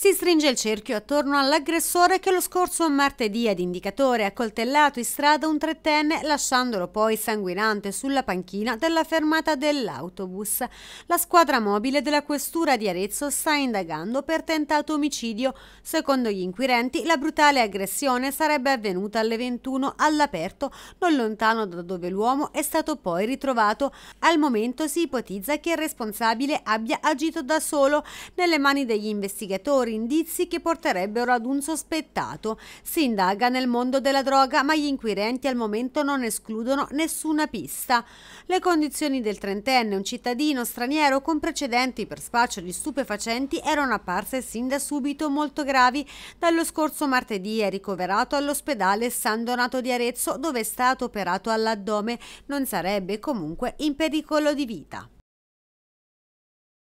Si stringe il cerchio attorno all'aggressore che lo scorso martedì ad indicatore ha coltellato in strada un trettenne lasciandolo poi sanguinante sulla panchina della fermata dell'autobus. La squadra mobile della questura di Arezzo sta indagando per tentato omicidio. Secondo gli inquirenti la brutale aggressione sarebbe avvenuta alle 21 all'aperto, non lontano da dove l'uomo è stato poi ritrovato. Al momento si ipotizza che il responsabile abbia agito da solo. Nelle mani degli investigatori ulteriori indizi che porterebbero ad un sospettato. Si indaga nel mondo della droga, ma gli inquirenti al momento non escludono nessuna pista. Le condizioni del trentenne, un cittadino straniero con precedenti per spaccio di stupefacenti, erano apparse sin da subito molto gravi. Dallo scorso martedì è ricoverato all'ospedale San Donato di Arezzo, dove è stato operato all'addome. Non sarebbe comunque in pericolo di vita.